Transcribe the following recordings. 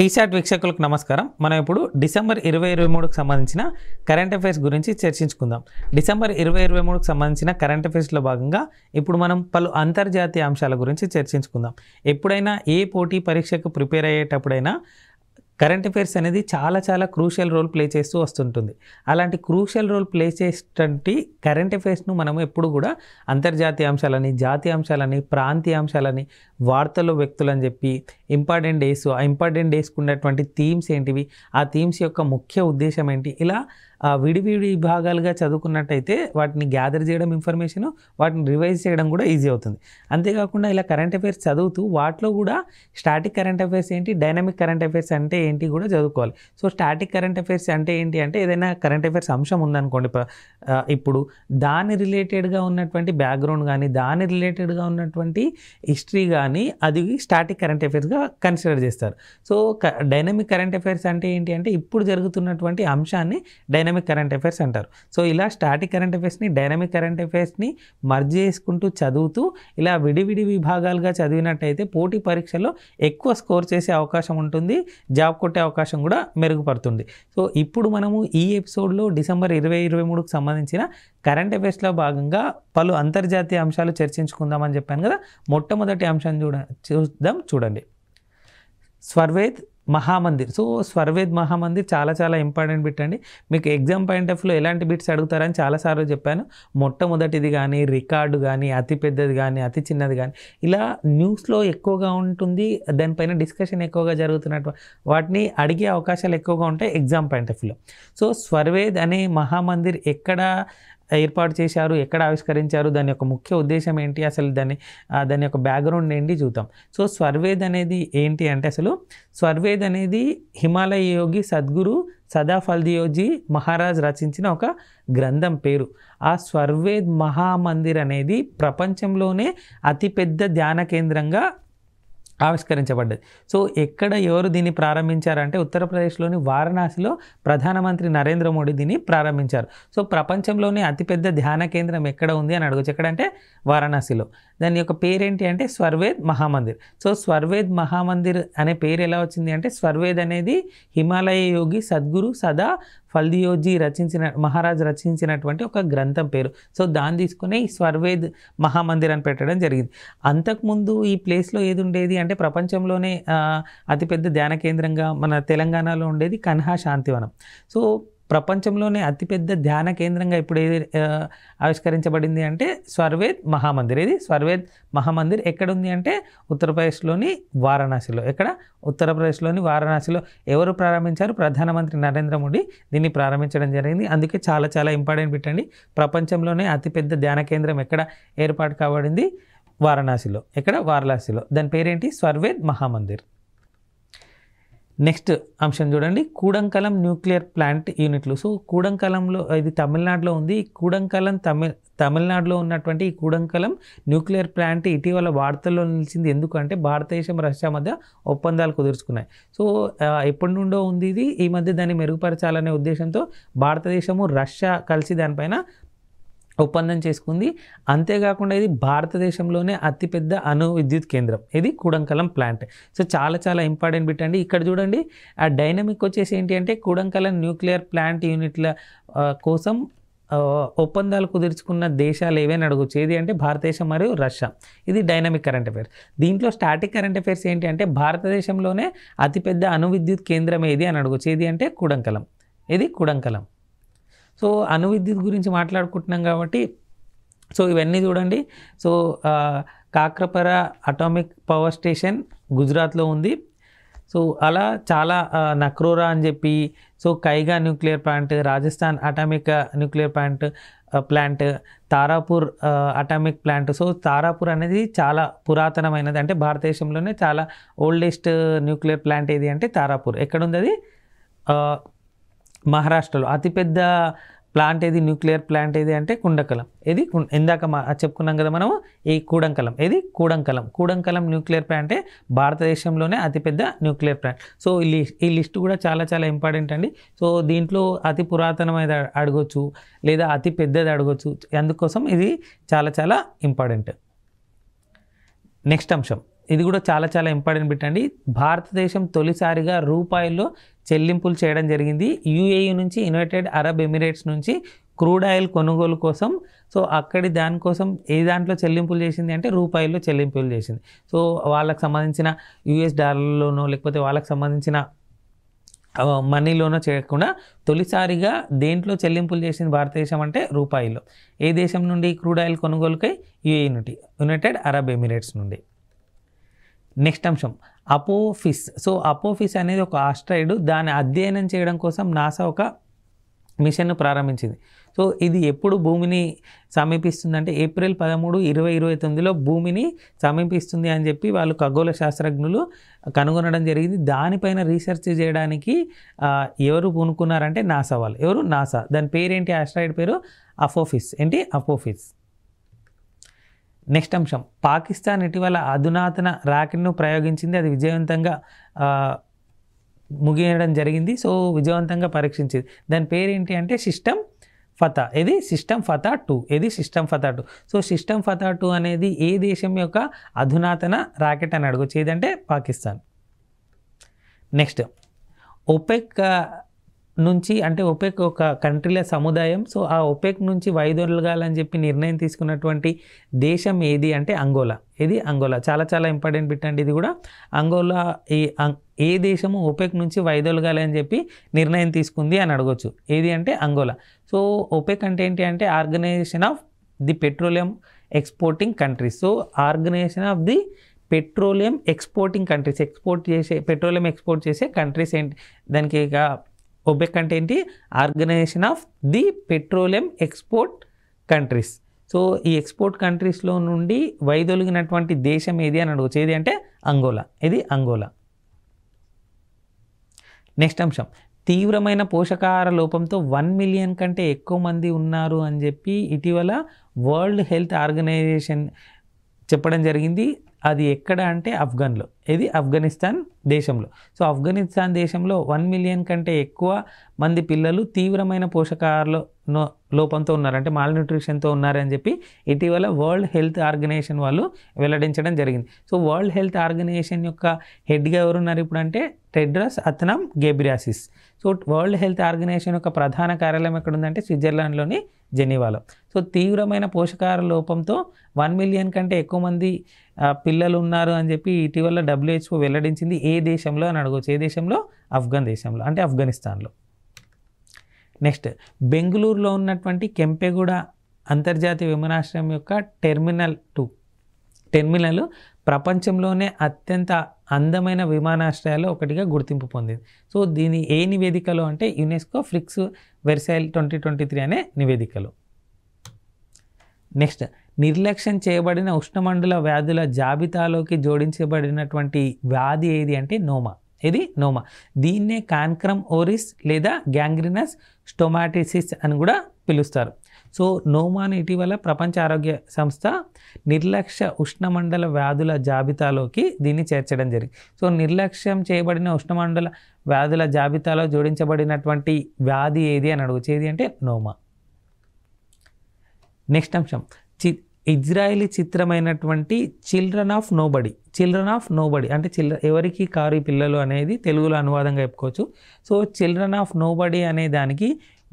టీశాట్ వీక్షకులకు నమస్కారం మనం ఇప్పుడు డిసెంబర్ ఇరవై ఇరవై మూడుకు సంబంధించిన కరెంట్ అఫైర్స్ గురించి చర్చించుకుందాం డిసెంబర్ ఇరవై ఇరవై మూడుకు సంబంధించిన కరెంట్ అఫైర్స్లో భాగంగా ఇప్పుడు మనం పలు అంతర్జాతీయ అంశాల గురించి చర్చించుకుందాం ఎప్పుడైనా ఏ పోటీ పరీక్షకు ప్రిపేర్ అయ్యేటప్పుడైనా కరెంట్ అఫైర్స్ అనేది చాలా చాలా క్రూషియల్ రోల్ ప్లే చేస్తూ వస్తుంటుంది అలాంటి క్రూషియల్ రోల్ ప్లే చేసేటువంటి కరెంట్ అఫైర్స్ను మనం ఎప్పుడు కూడా అంతర్జాతీయ అంశాలని జాతీయ అంశాలని ప్రాంతీయ అంశాలని వార్తల్లో వ్యక్తులని చెప్పి ఇంపార్టెంట్ డేస్ ఆ ఇంపార్టెంట్ డేస్కి ఉన్నటువంటి థీమ్స్ ఏంటివి ఆ థీమ్స్ యొక్క ముఖ్య ఉద్దేశం ఏంటి ఇలా విడివిడి భాగాలుగా చదువుకున్నట్టయితే వాటిని గ్యాదర్ చేయడం ఇన్ఫర్మేషన్ వాటిని రివైజ్ చేయడం కూడా ఈజీ అవుతుంది అంతేకాకుండా ఇలా కరెంట్ అఫైర్స్ చదువుతూ వాటిలో కూడా స్టాటిక్ కరెంట్ అఫైర్స్ ఏంటి డైనమిక్ కరెంట్ అఫైర్స్ అంటే ఏంటి కూడా చదువుకోవాలి సో స్టాటిక్ కరెంట్ అఫైర్స్ అంటే ఏంటి అంటే ఏదైనా కరెంట్ అఫైర్స్ అంశం ఉందనుకోండి ఇప్పుడు దాని రిలేటెడ్గా ఉన్నటువంటి బ్యాక్గ్రౌండ్ కానీ దాని రిలేటెడ్గా ఉన్నటువంటి హిస్టరీ కానీ అది స్టాటిక్ కరెంట్ అఫైర్స్గా కన్సిడర్ చేస్తారు సో డైనమిక్ కరెంట్ అఫైర్స్ అంటే ఏంటి అంటే ఇప్పుడు జరుగుతున్నటువంటి అంశాన్ని డైనమిక్ డైనమిక్ కరెంట్ అఫైర్స్ అంటారు సో ఇలా స్టాటిక్ కరెంట్ అఫైర్స్ని డైనమిక్ కరెంట్ అఫైర్స్ని మర్జ్ చేసుకుంటూ చదువుతూ ఇలా విడివిడి విభాగాలుగా చదివినట్టయితే పోటీ పరీక్షలో ఎక్కువ స్కోర్ చేసే అవకాశం ఉంటుంది జాబ్ కొట్టే అవకాశం కూడా మెరుగుపడుతుంది సో ఇప్పుడు మనము ఈ ఎపిసోడ్లో డిసెంబర్ ఇరవై ఇరవై మూడుకు సంబంధించిన కరెంట్ అఫైర్స్లో భాగంగా పలు అంతర్జాతీయ అంశాలు చర్చించుకుందామని చెప్పాను కదా మొట్టమొదటి అంశం చూడ చూద్దాం చూడండి స్వర్వేద్ మహామందిర్ సో స్వర్వేద్ మహామందిర్ చాలా చాలా ఇంపార్టెంట్ బిట్ అండి మీకు ఎగ్జామ్ పాయింట్ ఆఫ్లో ఎలాంటి బిట్స్ అడుగుతారని చాలాసార్లు చెప్పాను మొట్టమొదటిది కానీ రికార్డు కానీ అతి పెద్దది కానీ అతి చిన్నది కానీ ఇలా న్యూస్లో ఎక్కువగా ఉంటుంది దానిపైన డిస్కషన్ ఎక్కువగా జరుగుతున్నట్టు వాటిని అడిగే అవకాశాలు ఎక్కువగా ఉంటాయి ఎగ్జామ్ పాయింట్ ఆఫ్లో సో స్వర్వేద్ అనే మహామందిర్ ఎక్కడ ఏర్పాటు చేశారు ఎక్కడ ఆవిష్కరించారు దాని యొక్క ముఖ్య ఉద్దేశం ఏంటి అసలు దాని దాని యొక్క బ్యాక్గ్రౌండ్ ఏంటి చూద్దాం సో స్వర్వేద్ అనేది ఏంటి అంటే అసలు స్వర్వేద్ అనేది హిమాలయ యోగి సద్గురు సదాఫల్దియోజీ మహారాజ్ రచించిన ఒక గ్రంథం పేరు ఆ స్వర్వేద్ మహామందిర్ అనేది ప్రపంచంలోనే అతిపెద్ద ధ్యాన కేంద్రంగా ఆవిష్కరించబడ్డది సో ఎక్కడ ఎవరు దీన్ని ప్రారంభించారంటే ఉత్తరప్రదేశ్లోని వారణాసిలో ప్రధానమంత్రి నరేంద్ర మోడీ దీన్ని ప్రారంభించారు సో ప్రపంచంలోనే అతిపెద్ద ధ్యాన కేంద్రం ఎక్కడ ఉంది అని అడగచ్చు ఎక్కడంటే వారణాసిలో దాని యొక్క పేరేంటి అంటే స్వర్వేద్ మహామందిర్ సో స్వర్వేద్ మహామందిర్ అనే పేరు ఎలా వచ్చింది అంటే స్వర్వేద్ అనేది హిమాలయ యోగి సద్గురు సదా ఫల్దియోజీ రచించిన మహారాజ్ రచించినటువంటి ఒక గ్రంథం పేరు సో దాన్ని తీసుకునే ఈ స్వర్వేద్ మహామందిరాన్ని పెట్టడం జరిగింది అంతకుముందు ఈ ప్లేస్లో ఏది ఉండేది అంటే ప్రపంచంలోనే అతిపెద్ద ధ్యాన కేంద్రంగా మన తెలంగాణలో ఉండేది కన్హా శాంతివనం సో ప్రపంచంలోనే అతిపెద్ద ధ్యాన కేంద్రంగా ఇప్పుడు ఏది ఆవిష్కరించబడింది అంటే స్వర్వేద్ మహామందిర్ ఇది స్వర్వేద్ మహామందిర్ ఎక్కడుంది అంటే ఉత్తరప్రదేశ్లోని వారణాసిలో ఎక్కడ ఉత్తరప్రదేశ్లోని వారణాసిలో ఎవరు ప్రారంభించారు ప్రధానమంత్రి నరేంద్ర మోడీ దీన్ని ప్రారంభించడం జరిగింది అందుకే చాలా చాలా ఇంపార్టెంట్ పెట్టండి ప్రపంచంలోనే అతిపెద్ద ధ్యాన కేంద్రం ఎక్కడ ఏర్పాటు కాబడింది వారణాసిలో ఎక్కడ వారణాసిలో దాని పేరేంటి స్వర్వేద్ మహామందిర్ నెక్స్ట్ అంశం చూడండి కూడంకలం న్యూక్లియర్ ప్లాంట్ యూనిట్లు సో కూడంకలంలో ఇది తమిళనాడులో ఉంది కూడంకలం తమిళ తమిళనాడులో ఉన్నటువంటి ఈ కూడంకలం న్యూక్లియర్ ప్లాంట్ ఇటీవల వార్తల్లో నిలిచింది ఎందుకంటే భారతదేశం రష్యా మధ్య ఒప్పందాలు కుదుర్చుకున్నాయి సో ఎప్పటి నుండో ఉంది ఇది ఈ మధ్య దాన్ని మెరుగుపరచాలనే ఉద్దేశంతో భారతదేశము రష్యా కలిసి దానిపైన ఒప్పందం చేసుకుంది అంతేకాకుండా ఇది భారతదేశంలోనే అతిపెద్ద అణు విద్యుత్ కేంద్రం ఇది కూడంకలం ప్లాంట్ సో చాలా చాలా ఇంపార్టెంట్ బిట్ అండి ఇక్కడ చూడండి ఆ డైనమిక్ వచ్చేసి ఏంటి అంటే కూడంకలం న్యూక్లియర్ ప్లాంట్ యూనిట్ల కోసం ఒప్పందాలు కుదుర్చుకున్న దేశాలు ఏవైనా అడగొచ్చు ఏది అంటే భారతదేశం మరియు రష్యా ఇది డైనమిక్ కరెంట్ అఫైర్స్ దీంట్లో స్టాటిక్ కరెంట్ అఫైర్స్ ఏంటి అంటే భారతదేశంలోనే అతిపెద్ద అణు విద్యుత్ కేంద్రం ఏది అని అడగొచ్చు ఏది అంటే కూడంకలం ఇది కూడంకలం సో అణు విద్యుత్ గురించి మాట్లాడుకుంటున్నాం కాబట్టి సో ఇవన్నీ చూడండి so Kakrapar atomic power station గుజరాత్లో ఉంది సో అలా చాలా నక్రోరా అని చెప్పి so Kaiga nuclear plant Rajasthan atomic nuclear plant plant Tarapur atomic plant so Tarapur అనేది చాలా పురాతనమైనది అంటే భారతదేశంలోనే చాలా ఓల్డెస్ట్ న్యూక్లియర్ ప్లాంట్ ఏది అంటే తారాపూర్ ఎక్కడుంది అది మహారాష్ట్రలో అతిపెద్ద ప్లాంట్ ఏది న్యూక్లియర్ ప్లాంట్ ఏది అంటే కుండకలం ఇది ఇందాక మా చెప్పుకున్నాం కదా మనము ఈ కూడంకలం ఇది కూడంకలం కూడంకలం న్యూక్లియర్ ప్లాంట్ భారతదేశంలోనే అతిపెద్ద న్యూక్లియర్ ప్లాంట్ సో ఈ ఈ లిస్ట్ కూడా చాలా చాలా ఇంపార్టెంట్ అండి సో దీంట్లో అతి పురాతనమైన అడగొచ్చు లేదా అతి పెద్దది అడగొచ్చు అందుకోసం ఇది చాలా చాలా ఇంపార్టెంట్ నెక్స్ట్ అంశం ఇది కూడా చాలా చాలా ఇంపార్టెంట్ బిట్ అండి భారతదేశం తొలిసారిగా రూపాయల్లో చెల్లింపులు చేయడం జరిగింది యూఏఈ నుంచి యునైటెడ్ అరబ్ ఎమిరేట్స్ నుంచి క్రూడ్ ఆయిల్ కొనుగోలు కోసం సో అక్కడి దానికోసం ఏ దాంట్లో చెల్లింపులు చేసింది అంటే రూపాయల్లో చెల్లింపులు చేసింది సో వాళ్ళకి సంబంధించిన యూఎస్ డాలర్లోనో లేకపోతే వాళ్ళకి సంబంధించిన మనీలోనో చేయకుండా తొలిసారిగా దేంట్లో చెల్లింపులు చేసింది భారతదేశం అంటే రూపాయిలో ఏ దేశం నుండి క్రూడ్ ఆయిల్ కొనుగోలుకై యూఏ నుండి యునైటెడ్ అరబ్ ఎమిరేట్స్ నుండి నెక్స్ట్ అంశం అపోఫిస్ సో అపోఫిస్ అనేది ఒక ఆస్ట్రాయిడ్ దాన్ని అధ్యయనం చేయడం కోసం నాసా ఒక మిషన్ను ప్రారంభించింది సో ఇది ఎప్పుడు భూమిని సమీపిస్తుందంటే ఏప్రిల్ పదమూడు ఇరవై ఇరవై తొమ్మిదిలో భూమిని సమీపిస్తుంది అని చెప్పి వాళ్ళు ఖగోళ శాస్త్రజ్ఞులు కనుగొనడం జరిగింది దానిపైన రీసెర్చ్ చేయడానికి ఎవరు పూనుకున్నారంటే నాసా వాళ్ళు ఎవరు నాసా దాని పేరేంటి ఆస్ట్రాయిడ్ పేరు అఫోఫిస్ ఏంటి అఫోఫిస్ నెక్స్ట్ అంశం పాకిస్తాన్ ఇటీవల అధునాతన రాకెట్ను ప్రయోగించింది అది విజయవంతంగా ముగియడం జరిగింది సో విజయవంతంగా పరీక్షించింది దాని పేరేంటి అంటే సిస్టమ్ ఫతా ఇది సిస్టమ్ ఫతా టూ ఇది system Fatah two so system Fatah two అనేది ఏ దేశం యొక్క అధునాతన రాకెట్ అని అడగచ్చు ఏదంటే పాకిస్తాన్ నెక్స్ట్ ఒపెక్ నుంచి అంటే ఒపెక్ ఒక కంట్రీల సముదాయం సో ఆ ఒపెక్ నుంచి వైదొలగాలని చెప్పి నిర్ణయం తీసుకున్నటువంటి దేశం ఏది అంటే అంగోలా ఇది అంగోలా చాలా చాలా ఇంపార్టెంట్ పెట్టండి ఇది కూడా అంగోలా ఏ ఏ దేశము ఒపెక్ నుంచి అని చెప్పి నిర్ణయం తీసుకుంది అని అడగవచ్చు ఏది అంటే అంగోలా సో ఒపెక్ అంటే ఏంటి అంటే organization of the petroleum exporting countries so organization of the petroleum exporting countries export చేసే పెట్రోలియం ఎక్స్పోర్ట్ చేసే కంట్రీస్ ఏంటి దానికి ఇక ఒబెక్ అంటే ఏంటి organization of the petroleum export countries so ఈ ఎక్స్పోర్ట్ కంట్రీస్లో నుండి వైదొలిగినటువంటి దేశం ఏది అని అడుగుచేది అంటే అంగోలా ఇది అంగోలా నెక్స్ట్ అంశం తీవ్రమైన పోషకాహార లోపంతో వన్ మిలియన్ కంటే ఎక్కువ మంది ఉన్నారు అని చెప్పి ఇటీవల వరల్డ్ హెల్త్ ఆర్గనైజేషన్ చెప్పడం జరిగింది అది ఎక్కడ అంటే ఆఫ్ఘన్లో ఇది ఆఫ్ఘనిస్తాన్ దేశంలో సో ఆఫ్ఘనిస్తాన్ దేశంలో వన్ మిలియన్ కంటే ఎక్కువ మంది పిల్లలు తీవ్రమైన పోషకాహారలో నో లోపంతో ఉన్నారంటే మాల్ న్యూట్రిషన్తో ఉన్నారని చెప్పి ఇటీవల వరల్డ్ హెల్త్ ఆర్గనైజేషన్ వాళ్ళు వెల్లడించడం జరిగింది సో వరల్డ్ హెల్త్ ఆర్గనైజేషన్ యొక్క హెడ్గా ఎవరున్నారు ఇప్పుడు అంటే Tedros Adhanom Ghebreyesus so world health organization యొక్క ప్రధాన కార్యాలయం ఎక్కడ ఉందంటే స్విట్జర్లాండ్లోని జెనీవాలో సో తీవ్రమైన పోషకాహార లోపంతో వన్ మిలియన్ కంటే ఎక్కువ మంది పిల్లలు ఉన్నారు అని చెప్పి ఇటీవల డబ్ల్యూహెచ్ఓ వెల్లడించింది ఏ దేశంలో అని అడగవచ్చు ఏ దేశంలో ఆఫ్ఘన్ దేశంలో అంటే ఆఫ్ఘనిస్తాన్లో నెక్స్ట్ బెంగళూరులో ఉన్నటువంటి కెంపెగూడ అంతర్జాతీయ విమానాశ్రయం యొక్క టెర్మినల్ టూ టెర్మినల్ ప్రపంచంలోనే అత్యంత అందమైన విమానాశ్రయాల్లో ఒకటిగా గుర్తింపు పొందింది సో దీని ఏ నివేదికలో అంటే UNESCO Prix Versailles twenty twenty three అనే నివేదికలో నెక్స్ట్ నిర్లక్ష్యం చేయబడిన ఉష్ణమండల వ్యాధుల జాబితాలోకి జోడించబడినటువంటి వ్యాధి ఏది అంటే నోమా ఇది నోమా దీన్నే కాన్క్రమ్ ఓరిస్ లేదా గ్యాంగ్రినస్ స్టొమాటిసిస్ అని కూడా పిలుస్తారు సో నోమాను ఇటీవల ప్రపంచ ఆరోగ్య సంస్థ నిర్లక్ష్య ఉష్ణమండల వ్యాధుల జాబితాలోకి దీన్ని చేర్చడం జరిగింది సో నిర్లక్ష్యం చేయబడిన ఉష్ణమండల వ్యాధుల జాబితాలో జోడించబడినటువంటి వ్యాధి ఏది అని అడుగుచేది అంటే నోమా నెక్స్ట్ అంశం చి ఇజ్రాయిలీ చిత్రమైనటువంటి children of nobody children of nobody అంటే చిల్డ్ర ఎవరికి కారు పిల్లలు అనేది తెలుగులో అనువాదంగా చెప్పుకోవచ్చు సో చిల్డ్రన్ ఆఫ్ నోబడి అనే దానికి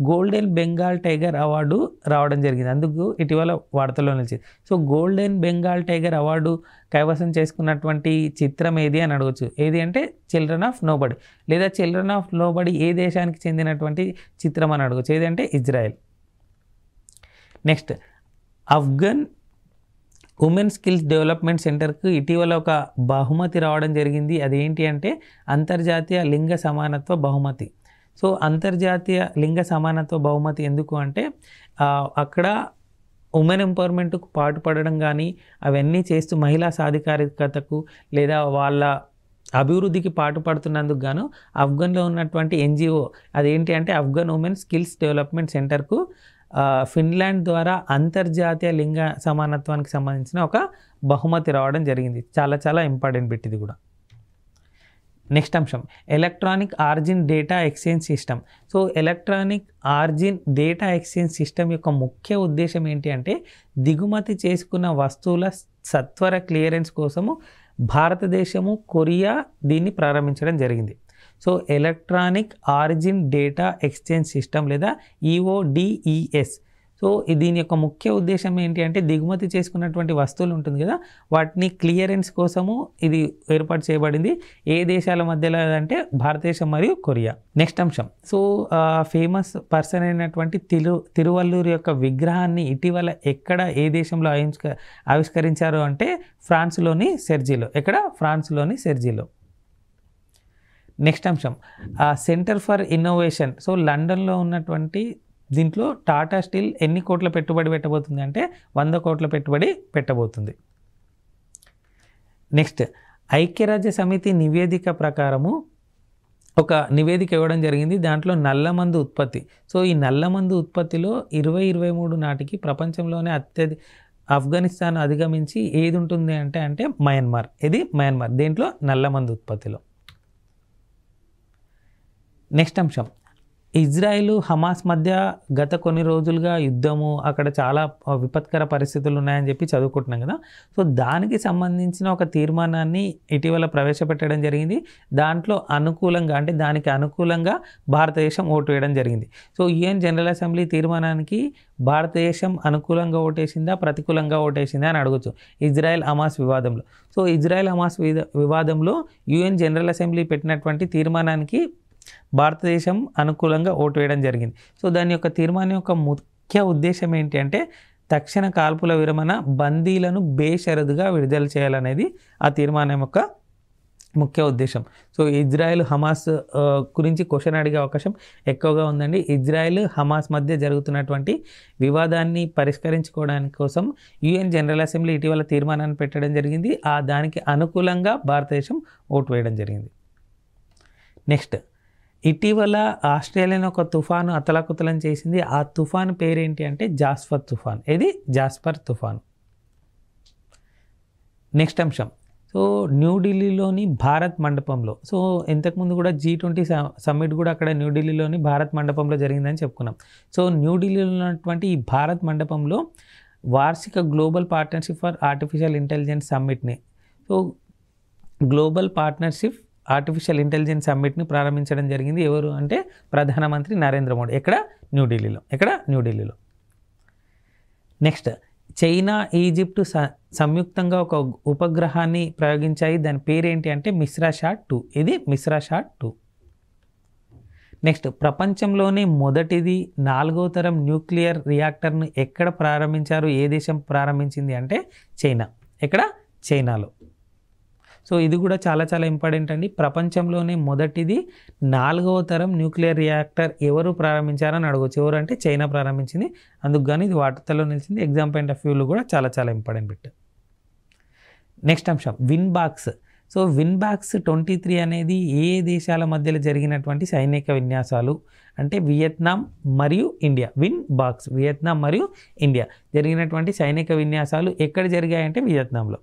గోల్డెన్ బెంగాల్ టైగర్ అవార్డు రావడం జరిగింది అందుకు ఇటీవల వార్తల్లో నిలిచింది so golden Bengal tiger award కైవసం చేసుకున్నటువంటి చిత్రం ఏది అని అడగచ్చు ఏది అంటే చిల్డ్రన్ ఆఫ్ నోబడి లేదా చిల్డ్రన్ ఆఫ్ నోబడి ఏ దేశానికి చెందినటువంటి చిత్రం అని అడగచ్చు ఏదంటే Israel next Afghan women skills development సెంటర్కు ఇటీవల ఒక బహుమతి రావడం జరిగింది అదేంటి అంటే అంతర్జాతీయ లింగ సమానత్వ బహుమతి సో అంతర్జాతీయ లింగ సమానత్వ బహుమతి ఎందుకు అంటే అక్కడ ఉమెన్ ఎంపవర్మెంట్కు పాటుపడడం కానీ అవన్నీ చేస్తూ మహిళా సాధికారికతకు లేదా వాళ్ళ అభివృద్ధికి పాటుపడుతున్నందుకు గాను ఆఫ్ఘన్లో ఉన్నటువంటి ఎన్జిఓ అదేంటి అంటే ఆఫ్ఘన్ ఉమెన్ స్కిల్స్ డెవలప్మెంట్ సెంటర్కు ఫిన్లాండ్ ద్వారా అంతర్జాతీయ లింగ సమానత్వానికి సంబంధించిన ఒక బహుమతి రావడం జరిగింది చాలా చాలా ఇంపార్టెంట్ బిట్ ఇది కూడా నెక్స్ట్ అంశం electronic origin data exchange system so electronic origin data exchange system యొక్క ముఖ్య ఉద్దేశం ఏంటి అంటే దిగుమతి చేసుకున్న వస్తువుల సత్వర క్లియరెన్స్ కోసము భారతదేశము కొరియా దీన్ని ప్రారంభించడం జరిగింది so electronic origin data exchange system లేదా ఈఓడిఈఎస్ సో దీని యొక్క ముఖ్య ఉద్దేశం ఏంటి అంటే దిగుమతి చేసుకున్నటువంటి వస్తువులు ఉంటుంది కదా వాటిని క్లియరెన్స్ కోసము ఇది ఏర్పాటు చేయబడింది ఏ దేశాల మధ్యలో అంటే భారతదేశం మరియు కొరియా నెక్స్ట్ అంశం సో ఫేమస్ పర్సన్ అయినటువంటి తిరు తిరువల్లూరు యొక్క విగ్రహాన్ని ఇటీవల ఎక్కడ ఏ దేశంలో ఆవిష్క ఆవిష్కరించారు అంటే ఫ్రాన్స్లోని సెర్జీలో ఎక్కడ ఫ్రాన్స్లోని సెర్జీలో నెక్స్ట్ అంశం సెంటర్ ఫర్ ఇన్నోవేషన్ సో లండన్లో ఉన్నటువంటి దీంట్లో టాటా స్టీల్ ఎన్ని కోట్ల పెట్టుబడి పెట్టబోతుంది అంటే వంద కోట్ల పెట్టుబడి పెట్టబోతుంది నెక్స్ట్ ఐక్యరాజ్య సమితి నివేదిక ప్రకారము ఒక నివేదిక ఇవ్వడం జరిగింది దాంట్లో నల్లమందు ఉత్పత్తి సో ఈ నల్లమందు ఉత్పత్తిలో ఇరవై ఇరవై మూడు నాటికి ప్రపంచంలోనే అత్యధి ఆఫ్ఘనిస్తాన్ అధిగమించి ఏది ఉంటుంది అంటే అంటే మయన్మార్ ఇది మయన్మార్ దీంట్లో నల్లమందు ఉత్పత్తిలో నెక్స్ట్ అంశం ఇజ్రాయిల్ హమాస్ మధ్య గత కొన్ని రోజులుగా యుద్ధము అక్కడ చాలా విపత్కర పరిస్థితులు ఉన్నాయని చెప్పి చదువుకుంటున్నాం కదా సో దానికి సంబంధించిన ఒక తీర్మానాన్ని ఇటీవల ప్రవేశపెట్టడం జరిగింది దాంట్లో అనుకూలంగా అంటే దానికి అనుకూలంగా భారతదేశం ఓటు వేయడం జరిగింది సో యుఎన్ జనరల్ అసెంబ్లీ తీర్మానానికి భారతదేశం అనుకూలంగా ఓటేసిందా ప్రతికూలంగా ఓటేసిందా అని అడగచ్చు ఇజ్రాయెల్ హమాస్ వివాదంలో సో ఇజ్రాయెల్ హమాస్ వివాదంలో యుఎన్ జనరల్ అసెంబ్లీ పెట్టినటువంటి తీర్మానానికి భారతదేశం అనుకూలంగా ఓటు వేయడం జరిగింది సో దాని యొక్క తీర్మానం యొక్క ముఖ్య ఉద్దేశం ఏంటి అంటే తక్షణ కాల్పుల విరమణ బందీలను బేషరదుగా విడుదల చేయాలనేది ఆ తీర్మానం యొక్క ముఖ్య ఉద్దేశం సో ఇజ్రాయెల్ హమాస్ గురించి క్వశ్చన్ అడిగే అవకాశం ఎక్కువగా ఉందండి ఇజ్రాయెల్ హమాస్ మధ్య జరుగుతున్నటువంటి వివాదాన్ని పరిష్కరించుకోవడానికి కోసం యుఎన్ జనరల్ అసెంబ్లీ ఇటీవల తీర్మానాన్ని పెట్టడం జరిగింది ఆ దానికి అనుకూలంగా భారతదేశం ఓటు వేయడం జరిగింది నెక్స్ట్ ఇటీవల ఆస్ట్రేలియాని ఒక తుఫాను అతలాకుతలం చేసింది ఆ తుఫాను పేరేంటి అంటే జాస్పర్ తుఫాన్ ఇది జాస్పర్ తుఫాన్ నెక్స్ట్ అంశం సో న్యూఢిల్లీలోని భారత్ మండపంలో సో ఇంతకుముందు కూడా జీ ట్వంటీ సమ్మిట్ కూడా అక్కడ న్యూఢిల్లీలోని భారత్ మండపంలో జరిగిందని చెప్పుకున్నాం సో న్యూఢిల్లీలో ఉన్నటువంటి ఈ భారత్ మండపంలో వార్షిక global partnership for artificial intelligence సమ్మిట్ని so global partnership artificial intelligence సమ్మిట్ని ప్రారంభించడం జరిగింది ఎవరు అంటే ప్రధానమంత్రి నరేంద్ర మోడీ ఎక్కడ న్యూఢిల్లీలో ఎక్కడ న్యూఢిల్లీలో నెక్స్ట్ చైనా ఈజిప్ట్ సంయుక్తంగా ఒక ఉపగ్రహాన్ని ప్రయోగించాయి దాని పేరేంటి అంటే మిశ్రా షాట్ టూ ఇది మిశ్రా షాట్ టూ నెక్స్ట్ ప్రపంచంలోనే మొదటిది నాలుగో తరం న్యూక్లియర్ రియాక్టర్ను ఎక్కడ ప్రారంభించారు ఏ దేశం ప్రారంభించింది అంటే చైనా ఎక్కడ చైనాలో సో ఇది కూడా చాలా చాలా ఇంపార్టెంట్ అండి ప్రపంచంలోనే మొదటిది నాలుగవ తరం న్యూక్లియర్ రియాక్టర్ ఎవరు ప్రారంభించారని అడగవచ్చు ఎవరు అంటే చైనా ప్రారంభించింది అందుకు కానీ ఇది వార్తల్లో నిలిచింది ఎగ్జామ్ పాయింట్ ఆఫ్ వ్యూలో కూడా చాలా చాలా ఇంపార్టెంట్ బిట్ నెక్స్ట్ అంశం win box so win box twenty three అనేది ఏ దేశాల మధ్యలో జరిగినటువంటి సైనిక విన్యాసాలు అంటే వియత్నాం మరియు ఇండియా విన్ బాక్స్ వియత్నాం మరియు ఇండియా జరిగినటువంటి సైనిక విన్యాసాలు ఎక్కడ జరిగాయంటే వియత్నాంలో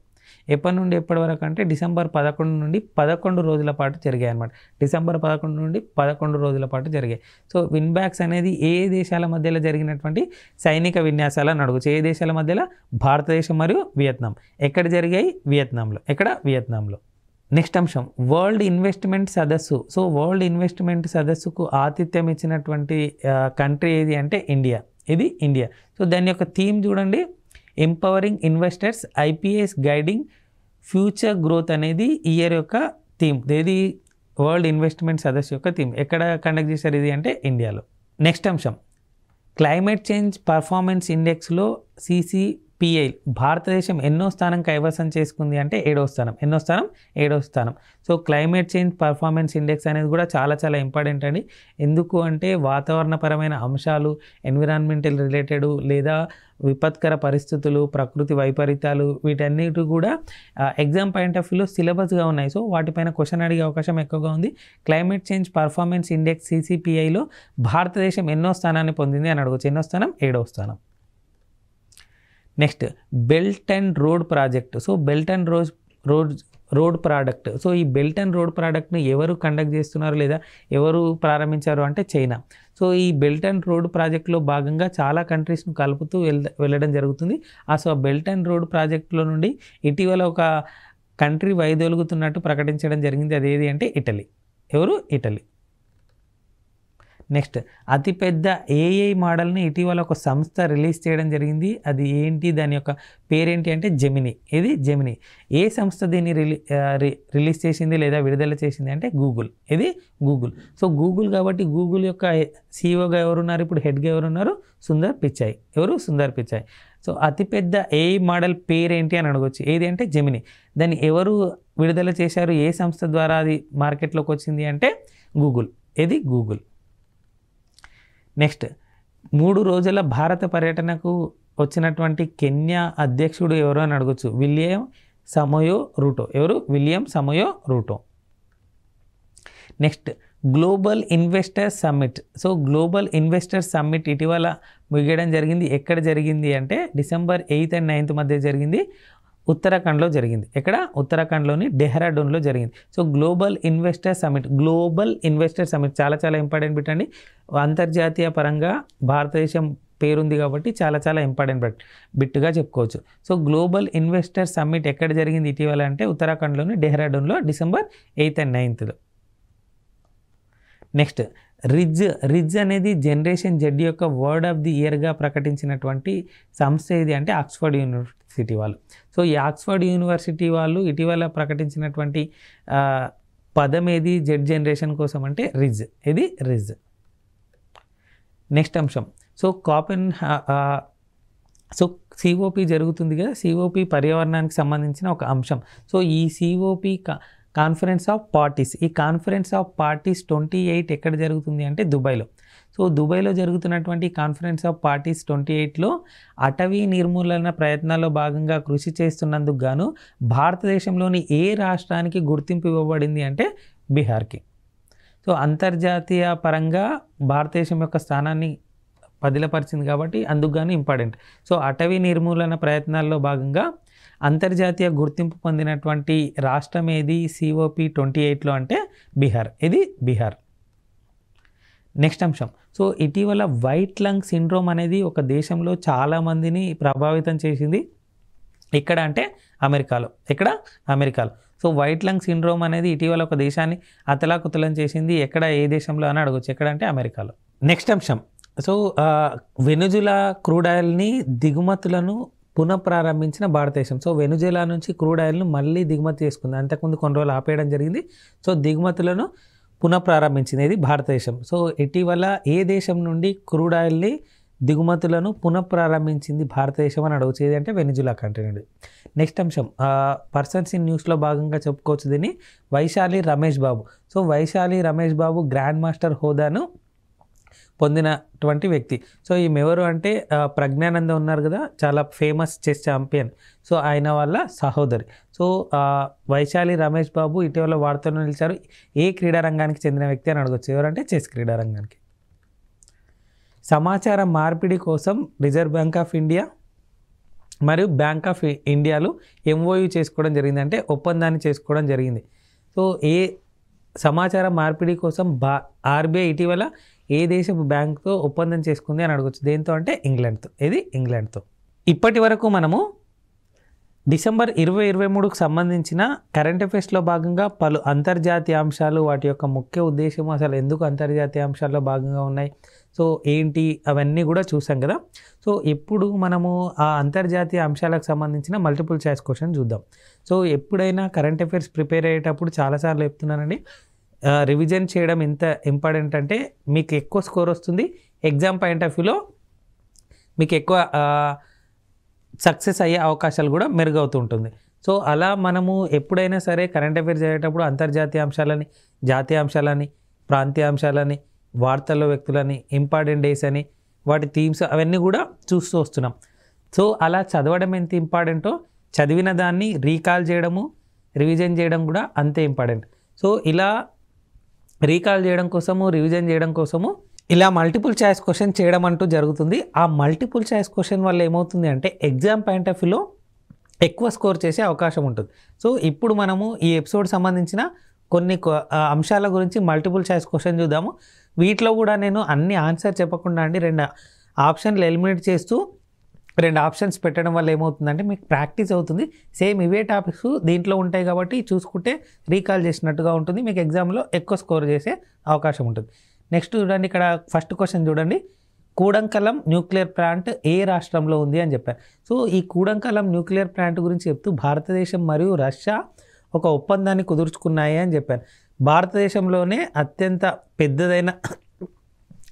ఎప్పటి నుండి ఎప్పటి వరకు అంటే డిసెంబర్ పదకొండు నుండి పదకొండు రోజుల పాటు జరిగాయి అనమాట డిసెంబర్ పదకొండు నుండి పదకొండు రోజుల పాటు జరిగాయి సో విన్బ్యాక్స్ అనేది ఏ దేశాల మధ్యలో జరిగినటువంటి సైనిక విన్యాసాలను అడుగుచ్చు ఏ దేశాల మధ్యలో భారతదేశం మరియు వియత్నాం ఎక్కడ జరిగాయి వియత్నాంలో ఎక్కడ వియత్నాంలో నెక్స్ట్ అంశం వరల్డ్ ఇన్వెస్ట్మెంట్ సదస్సు సో వరల్డ్ ఇన్వెస్ట్మెంట్ సదస్సుకు ఆతిథ్యం ఇచ్చినటువంటి కంట్రీ ఏది అంటే ఇండియా ఇది ఇండియా సో దాని యొక్క థీమ్ చూడండి empowering investors IPS guiding future growth అనేది ఇయర్ యొక్క థీమ్ ఇది వరల్డ్ ఇన్వెస్ట్మెంట్ సదస్సు యొక్క థీమ్ ఎక్కడ కండక్ట్ చేశారు ఇది అంటే ఇండియాలో నెక్స్ట్ అంశం క్లైమేట్ చేంజ్ పర్ఫార్మెన్స్ ఇండెక్స్లో సిసిపిఐ భారతదేశం ఎన్నో స్థానం కైవసం చేసుకుంది అంటే ఏడో స్థానం ఎన్నో స్థానం ఏడో స్థానం so climate change performance index అనేది కూడా చాలా చాలా ఇంపార్టెంట్ అండి ఎందుకు అంటే వాతావరణపరమైన అంశాలు ఎన్విరాన్మెంటల్ రిలేటెడ్ లేదా విపత్కర పరిస్థితులు ప్రకృతి వైపరీత్యాలు వీటన్నిటి కూడా ఎగ్జామ్ పాయింట్ ఆఫ్ వ్యూలో సిలబస్గా ఉన్నాయి సో వాటిపైన క్వశ్చన్ అడిగే అవకాశం ఎక్కువగా ఉంది క్లైమేట్ చేంజ్ పర్ఫార్మెన్స్ ఇండెక్స్ సిసిపిఐలో భారతదేశం ఎన్నో స్థానాన్ని పొందింది అని అడగచ్చు ఎన్నో స్థానం ఏడవ స్థానం next belt and road project so belt and road road road product so ఈ బెల్ట్ అండ్ రోడ్ ప్రోడక్ట్ని ఎవరు కండక్ట్ చేస్తున్నారు లేదా ఎవరు ప్రారంభించారు అంటే చైనా సో ఈ బెల్ట్ అండ్ రోడ్ ప్రాజెక్ట్లో భాగంగా చాలా కంట్రీస్ను కలుపుతూ వెళ్ళడం జరుగుతుంది ఆ సో బెల్ట్ అండ్ రోడ్ ప్రాజెక్టులో నుండి ఇటీవల ఒక కంట్రీ వైదొలుగుతున్నట్టు ప్రకటించడం జరిగింది అదేది అంటే ఇటలీ ఎవరు ఇటలీ నెక్స్ట్ అతిపెద్ద ఏఐ మోడల్ని ఇటీవల ఒక సంస్థ రిలీజ్ చేయడం జరిగింది అది ఏంటి దాని యొక్క పేరేంటి అంటే జెమిని ఇది జెమిని ఏ సంస్థ దీన్ని రిలీ రిలీజ్ చేసింది లేదా విడుదల చేసింది అంటే గూగుల్ ఇది గూగుల్ సో గూగుల్ కాబట్టి గూగుల్ యొక్క సీఈఓగా e ఎవరున్నారు ఇప్పుడు హెడ్గా ఎవరున్నారు సుందర్ పిచ్చాయి ఎవరు సుందర్ పిచ్చాయి సో అతిపెద్ద ఏఐ మోడల్ పేరేంటి అని అడగవచ్చు ఏది అంటే జెమిని దాన్ని ఎవరు విడుదల చేశారు ఏ సంస్థ ద్వారా అది మార్కెట్లోకి వచ్చింది అంటే గూగుల్ ఇది గూగుల్ నెక్స్ట్ మూడు రోజుల భారత పర్యటనకు వచ్చినటువంటి కెన్యా అధ్యక్షుడు ఎవరు అని అడగచ్చు విలియం సమయో రూటో ఎవరు William Samoei Ruto next global investor summit so global investor summit ఇటీవల ముగియడం జరిగింది ఎక్కడ జరిగింది అంటే డిసెంబర్ ఎయిత్ అండ్ నైన్త్ మధ్య జరిగింది ఉత్తరాఖండ్లో జరిగింది ఎక్కడ ఉత్తరాఖండ్లోని డెహ్రాడూన్లో జరిగింది so global investor summit global investor summit చాలా చాలా ఇంపార్టెంట్ పెట్టండి అంతర్జాతీయ పరంగా భారతదేశం పేరుంది కాబట్టి చాలా చాలా ఇంపార్టెంట్ బట్ బిట్గా చెప్పుకోవచ్చు సో గ్లోబల్ ఇన్వెస్టర్ సమ్మిట్ ఎక్కడ జరిగింది ఇటీవల అంటే ఉత్తరాఖండ్లోని డెహ్రాడూన్లో డిసెంబర్ ఎయిత్ అండ్ నైన్త్లో నెక్స్ట్ రిజ్ రిజ్ అనేది జనరేషన్ జెడ్ యొక్క వర్డ్ ఆఫ్ ది ఇయర్గా ప్రకటించినటువంటి సంస్థ ఇది అంటే ఆక్స్ఫర్డ్ యూనివర్సిటీ వాళ్ళు సో ఈ ఆక్స్ఫర్డ్ యూనివర్సిటీ వాళ్ళు ఇటీవల ప్రకటించినటువంటి పదం ఏది జెడ్ జనరేషన్ కోసం అంటే రిజ్ ఇది రిజ్ నెక్స్ట్ అంశం సో కాపెన్ సో సిఓపి జరుగుతుంది కదా సిఓపి పర్యావరణానికి సంబంధించిన ఒక అంశం సో ఈ సిఓపి కాన్ఫరెన్స్ ఆఫ్ పార్టీస్ ఈ conference of parties twenty eight ఎక్కడ జరుగుతుంది అంటే దుబాయ్లో సో దుబాయ్లో జరుగుతున్నటువంటి కాన్ఫరెన్స్ ఆఫ్ పార్టీస్ ట్వంటీ ఎయిట్లో అటవీ నిర్మూలన ప్రయత్నాల్లో భాగంగా కృషి చేస్తున్నందుకు గాను భారతదేశంలోని ఏ రాష్ట్రానికి గుర్తింపు ఇవ్వబడింది అంటే బీహార్కి సో అంతర్జాతీయ పరంగా భారతదేశం యొక్క స్థానాన్ని పదిలపరిచింది కాబట్టి అందుకు గాను ఇంపార్టెంట్ సో అటవీ నిర్మూలన ప్రయత్నాల్లో భాగంగా అంతర్జాతీయ గుర్తింపు పొందినటువంటి రాష్ట్రం ఏది సిఓపి ట్వంటీ ఎయిట్లో అంటే బీహార్ ఇది బీహార్ నెక్స్ట్ అంశం సో ఇటీవల వైట్ లంగ్ సిండ్రోమ్ అనేది ఒక దేశంలో చాలామందిని ప్రభావితం చేసింది ఇక్కడ అంటే అమెరికాలో ఇక్కడ అమెరికాలో సో వైట్ లంగ్ సిండ్రోమ్ అనేది ఇటీవల ఒక దేశాన్ని అతలాకుతలం చేసింది ఎక్కడ ఏ దేశంలో అని అడగచ్చు ఎక్కడ అంటే అమెరికాలో నెక్స్ట్ అంశం సో వెనుజులా క్రూడాయిల్ని దిగుమతులను పునః ప్రారంభించిన భారతదేశం సో వెనుజేలా నుంచి క్రూడ్ ఆయిల్ను మళ్ళీ దిగుమతి చేసుకుంది అంతకుముందు కొన్ని రోజులు ఆపేయడం జరిగింది సో దిగుమతులను ప్రారంభించింది ఇది భారతదేశం సో ఇటీవల ఏ దేశం నుండి క్రూడ్ ఆయిల్ని దిగుమతులను ప్రారంభించింది భారతదేశం అని అడుగుచేది అంటే వెనుజులా కంట్రీ నుండి నెక్స్ట్ అంశం పర్సన్స్ ఇన్ న్యూస్లో భాగంగా చెప్పుకోవచ్చు దీన్ని Vaishali Ramesh Babu so Vaishali Ramesh Babu grandmaster హోదాను పొందినటువంటి వ్యక్తి సో ఈమె ఎవరు అంటే ప్రజ్ఞానంద ఉన్నారు కదా చాలా ఫేమస్ చెస్ ఛాంపియన్ సో ఆయన వాళ్ళ సహోదరి సో వైశాలి రమేష్ బాబు ఇటీవల వార్తలు నిలిచారు ఏ క్రీడారంగానికి చెందిన వ్యక్తి అని అడగచ్చు ఎవరంటే చెస్ క్రీడారంగానికి సమాచార మార్పిడి కోసం రిజర్వ్ బ్యాంక్ ఆఫ్ ఇండియా మరియు బ్యాంక్ ఆఫ్ ఇండియాలో ఎంఓయూ చేసుకోవడం జరిగింది అంటే ఒప్పందాన్ని చేసుకోవడం జరిగింది సో ఏ సమాచార మార్పిడి కోసం బా ఆర్బీఐ ఇటీవల ఏ దేశపు బ్యాంక్తో ఒప్పందం చేసుకుంది అని అడగచ్చు దేంతో అంటే ఇంగ్లాండ్తో ఇది ఇంగ్లాండ్తో ఇప్పటి వరకు మనము డిసెంబర్ ఇరవై ఇరవై మూడుకు సంబంధించిన కరెంట్ అఫేర్స్లో భాగంగా పలు అంతర్జాతీయ అంశాలు వాటి యొక్క ముఖ్య ఉద్దేశం అసలు ఎందుకు అంతర్జాతీయ అంశాల్లో భాగంగా ఉన్నాయి సో ఏంటి అవన్నీ కూడా చూసాం కదా సో ఎప్పుడు మనము ఆ అంతర్జాతీయ అంశాలకు సంబంధించిన మల్టిపుల్ చాయిస్ క్వశ్చన్ చూద్దాం సో ఎప్పుడైనా కరెంట్ అఫైర్స్ ప్రిపేర్ అయ్యేటప్పుడు చాలాసార్లు చెప్తున్నానండి రివిజన్ చేయడం ఎంత ఇంపార్టెంట్ అంటే మీకు ఎక్కువ స్కోర్ వస్తుంది ఎగ్జామ్ పాయింట్ ఆఫ్ వ్యూలో మీకు ఎక్కువ సక్సెస్ అయ్యే అవకాశాలు కూడా మెరుగవుతుంటుంది సో అలా మనము ఎప్పుడైనా సరే కరెంట్ అఫైర్స్ జరిగేటప్పుడు అంతర్జాతీయ అంశాలని జాతీయ అంశాలని ప్రాంతీయ అంశాలని వార్తల్లో వ్యక్తులని ఇంపార్టెంట్ డేస్ అని వాటి థీమ్స్ అవన్నీ కూడా చూస్తూ వస్తున్నాం సో అలా చదవడం ఎంత ఇంపార్టెంటో చదివిన దాన్ని రీకాల్ చేయడము రివిజన్ చేయడం కూడా అంతే ఇంపార్టెంట్ సో ఇలా రీకాల్ చేయడం కోసము రివిజన్ చేయడం కోసము ఇలా మల్టిపుల్ ఛాయిస్ క్వశ్చన్ చేయడం అంటూ జరుగుతుంది ఆ మల్టిపుల్ ఛాయిస్ క్వశ్చన్ వల్ల ఏమవుతుంది అంటే ఎగ్జామ్ పాయింట్ ఆఫ్ వ్యూలో ఎక్కువ స్కోర్ చేసే అవకాశం ఉంటుంది సో ఇప్పుడు మనము ఈ ఎపిసోడ్ సంబంధించిన కొన్ని అంశాల గురించి మల్టిపుల్ ఛాయిస్ క్వశ్చన్ చూద్దాము వీటిలో కూడా నేను అన్ని ఆన్సర్ చెప్పకుండా అండి రెండు ఆప్షన్లు ఎలిమినేట్ చేస్తూ రెండు ఆప్షన్స్ పెట్టడం వల్ల ఏమవుతుందంటే మీకు ప్రాక్టీస్ అవుతుంది సేమ్ ఇవే టాపిక్స్ దీంట్లో ఉంటాయి కాబట్టి చూసుకుంటే రీకాల్ చేసినట్టుగా ఉంటుంది మీకు ఎగ్జామ్లో ఎక్కువ స్కోర్ చేసే అవకాశం ఉంటుంది నెక్స్ట్ చూడండి ఇక్కడ ఫస్ట్ క్వశ్చన్ చూడండి కూడంకలం న్యూక్లియర్ ప్లాంట్ ఏ రాష్ట్రంలో ఉంది అని చెప్పారు సో ఈ కూడంకలం న్యూక్లియర్ ప్లాంట్ గురించి చెప్తూ భారతదేశం మరియు రష్యా ఒక ఒప్పందాన్ని కుదుర్చుకున్నాయి అని చెప్పారు భారతదేశంలోనే అత్యంత పెద్దదైన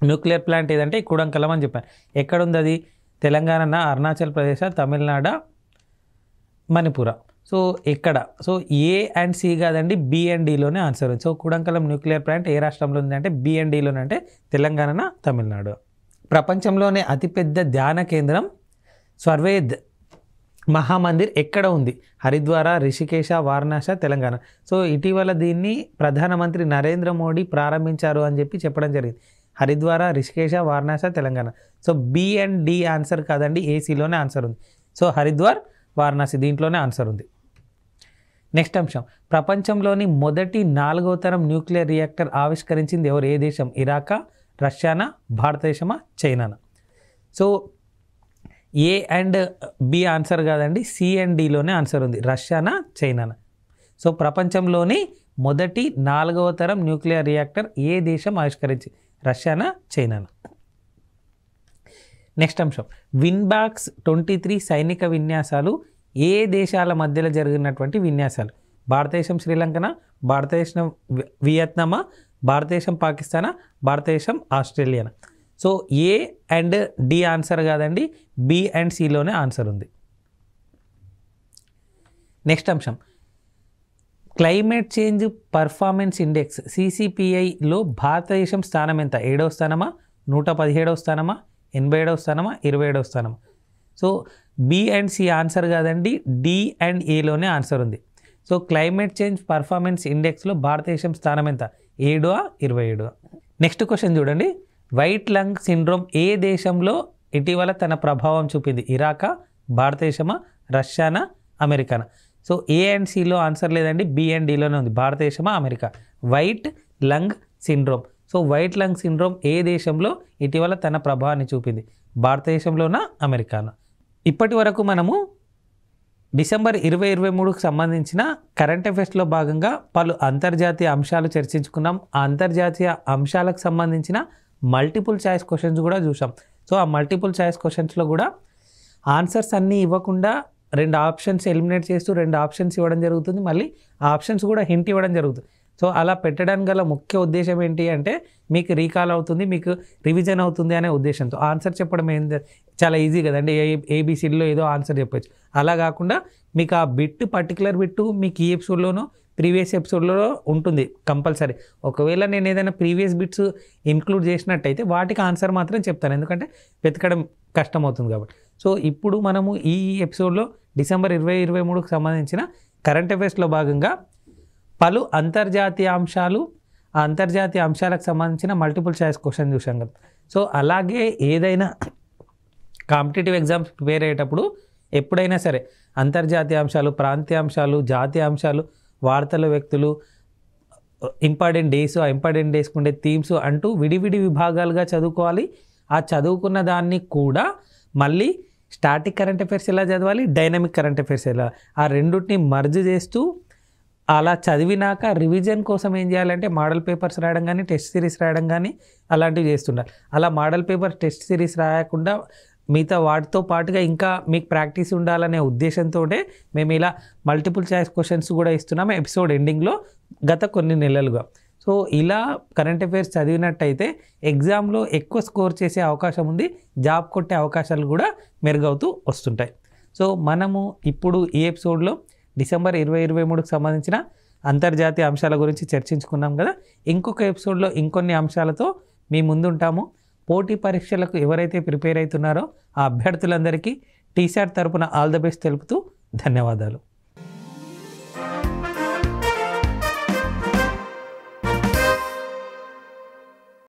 న్యూక్లియర్ ప్లాంట్ ఏదంటే ఈ కూడంకలం అని చెప్పారు ఎక్కడుంది అది తెలంగాణ అరుణాచల్ ప్రదేశ్ తమిళనాడ మణిపుర సో ఎక్కడ సో ఏ అండ్ సి కాదండి బి అండ్ డిలోనే ఆన్సర్ ఉంది సో కుడంకలం న్యూక్లియర్ ప్లాంట్ ఏ రాష్ట్రంలో ఉంది అంటే బి అండ్ డిలోనే అంటే తెలంగాణ తమిళనాడు ప్రపంచంలోనే అతిపెద్ద ధ్యాన కేంద్రం స్వర్వేద్ మహామందిర్ ఎక్కడ ఉంది హరిద్వార రిషికేశ వారణాస తెలంగాణ సో ఇటీవల దీన్ని ప్రధానమంత్రి నరేంద్ర మోడీ ప్రారంభించారు అని చెప్పి చెప్పడం జరిగింది హరిద్వార రిషికేశ వారణాస Telangana so B and D answer కాదండి ఏసీలోనే ఆన్సర్ ఉంది సో హరిద్వార్ వారణాసి దీంట్లోనే ఆన్సర్ ఉంది నెక్స్ట్ అంశం ప్రపంచంలోని మొదటి నాలుగో తరం న్యూక్లియర్ రియాక్టర్ ఆవిష్కరించింది ఎవరు ఏ దేశం ఇరాకా రష్యానా భారతదేశమా చైనానా so A and B answer కాదండి సి అండ్ డిలోనే ఆన్సర్ ఉంది రష్యానా చైనానా సో ప్రపంచంలోని మొదటి నాలుగవ తరం న్యూక్లియర్ రియాక్టర్ ఏ దేశం ఆవిష్కరించింది రష్యానా చైనానా నెక్స్ట్ అంశం విన్బాక్స్ ట్వంటీ త్రీ సైనిక విన్యాసాలు ఏ దేశాల మధ్యలో జరిగినటువంటి విన్యాసాలు భారతదేశం శ్రీలంకన భారతదేశం వియత్నామా భారతదేశం పాకిస్తానా భారతదేశం ఆస్ట్రేలియానా so A and D answer కాదండి బి అండ్ సిలోనే ఆన్సర్ ఉంది నెక్స్ట్ అంశం క్లైమేట్ చేంజ్ పర్ఫార్మెన్స్ ఇండెక్స్ సీసీపీఐలో భారతదేశం స్థానం ఎంత ఏడవ స్థానమా నూట పదిహేడవ స్థానమా ఎనభై ఏడవ స్థానమా ఇరవై ఏడవ స్థానమా so B and C answer కాదండి డి అండ్ ఏలోనే ఆన్సర్ ఉంది సో క్లైమేట్ చేంజ్ పర్ఫార్మెన్స్ ఇండెక్స్లో భారతదేశం స్థానం ఎంత ఏడువా ఇరవై ఏడువ నెక్స్ట్ క్వశ్చన్ చూడండి వైట్ లంగ్ సిండ్రోమ్ ఏ దేశంలో ఇటీవల తన ప్రభావం చూపింది ఇరాకా భారతదేశమా రష్యానా అమెరికానా సో ఏ అండ్ సిలో ఆన్సర్ లేదండి బి అండ్ డిలోనే ఉంది భారతదేశమా America white lung syndrome so white lung syndrome ఏ దేశంలో ఇటీవల తన ప్రభావాన్ని చూపింది భారతదేశంలోనా అమెరికానా ఇప్పటి వరకు మనము డిసెంబర్ ఇరవై ఇరవై మూడుకు సంబంధించిన కరెంట్ అఫేర్స్లో భాగంగా పలు అంతర్జాతీయ అంశాలు చర్చించుకున్నాం ఆ అంతర్జాతీయ అంశాలకు సంబంధించిన మల్టిపుల్ ఛాయిస్ క్వశ్చన్స్ కూడా చూసాం సో ఆ మల్టిపుల్ ఛాయిస్ క్వశ్చన్స్లో కూడా ఆన్సర్స్ అన్నీ ఇవ్వకుండా రెండు ఆప్షన్స్ ఎలిమినేట్ చేస్తూ రెండు ఆప్షన్స్ ఇవ్వడం జరుగుతుంది మళ్ళీ ఆప్షన్స్ కూడా హింట్ ఇవ్వడం జరుగుతుంది సో అలా పెట్టడానికి గల ముఖ్య ఉద్దేశం ఏంటి అంటే మీకు రీకాల్ అవుతుంది మీకు రివిజన్ అవుతుంది అనే ఉద్దేశంతో ఆన్సర్ చెప్పడం ఏంది చాలా ఈజీ కదండి ఏ ఏబీసీలో ఏదో ఆన్సర్ చెప్పచ్చు అలా కాకుండా మీకు ఆ బిట్ పర్టికులర్ బిట్టు మీకు ఈ ఎపిసోడ్లోనూ ప్రీవియస్ ఎపిసోడ్లో ఉంటుంది కంపల్సరీ ఒకవేళ నేను ఏదైనా ప్రీవియస్ బిట్స్ ఇంక్లూడ్ చేసినట్టయితే వాటికి ఆన్సర్ మాత్రం చెప్తాను ఎందుకంటే వెతకడం కష్టమవుతుంది కాబట్టి సో ఇప్పుడు మనము ఈ ఎపిసోడ్లో డిసెంబర్ ఇరవై ఇరవై మూడుకు సంబంధించిన కరెంట్ అఫైర్స్లో భాగంగా పలు అంతర్జాతీయ అంశాలు ఆ అంతర్జాతీయ అంశాలకు సంబంధించిన మల్టిపుల్ చాయిస్ క్వశ్చన్ చూసాం కదా సో అలాగే ఏదైనా కాంపిటేటివ్ ఎగ్జామ్స్ ప్రిపేర్ అయ్యేటప్పుడు ఎప్పుడైనా సరే అంతర్జాతీయ అంశాలు ప్రాంతీయ అంశాలు జాతీయ అంశాలు వార్తల వ్యక్తులు ఇంపార్టెంట్ డేస్ ఆ ఇంపార్టెంట్ డేస్కి ఉండే థీమ్స్ అంటూ విడివిడి విభాగాలుగా చదువుకోవాలి ఆ చదువుకున్న దాన్ని కూడా మళ్ళీ స్టాటిక్ కరెంట్ అఫైర్స్ ఎలా చదవాలి డైనమిక్ కరెంట్ అఫైర్స్ ఎలా ఆ రెండుని మర్జ్ చేస్తూ అలా చదివినాక రివిజన్ కోసం ఏం చేయాలంటే మోడల్ పేపర్స్ రాయడం కానీ టెస్ట్ సిరీస్ రాయడం కానీ అలాంటివి చేస్తున్నారు అలా మోడల్ పేపర్ టెస్ట్ సిరీస్ రాయకుండా మిగతా వాటితో పాటుగా ఇంకా మీకు ప్రాక్టీస్ ఉండాలనే ఉద్దేశంతో మేము ఇలా మల్టిపుల్ చాయిస్ క్వశ్చన్స్ కూడా ఇస్తున్నాము ఎపిసోడ్ ఎండింగ్లో గత కొన్ని నెలలుగా సో ఇలా కరెంట్ అఫైర్స్ చదివినట్టయితే ఎగ్జామ్లో ఎక్కువ స్కోర్ చేసే అవకాశం ఉంది జాబ్ కొట్టే అవకాశాలు కూడా మెరుగవుతూ వస్తుంటాయి సో మనము ఇప్పుడు ఈ ఎపిసోడ్లో డిసెంబర్ ఇరవై ఇరవై మూడుకు సంబంధించిన అంతర్జాతీయ అంశాల గురించి చర్చించుకున్నాం కదా ఇంకొక ఎపిసోడ్లో ఇంకొన్ని అంశాలతో మీ ముందుంటాము పోటీ పరీక్షలకు ఎవరైతే ప్రిపేర్ అవుతున్నారో ఆ అభ్యర్థులందరికీ టీశాట్ తరపున ఆల్ ద బెస్ట్ తెలుపుతూ ధన్యవాదాలు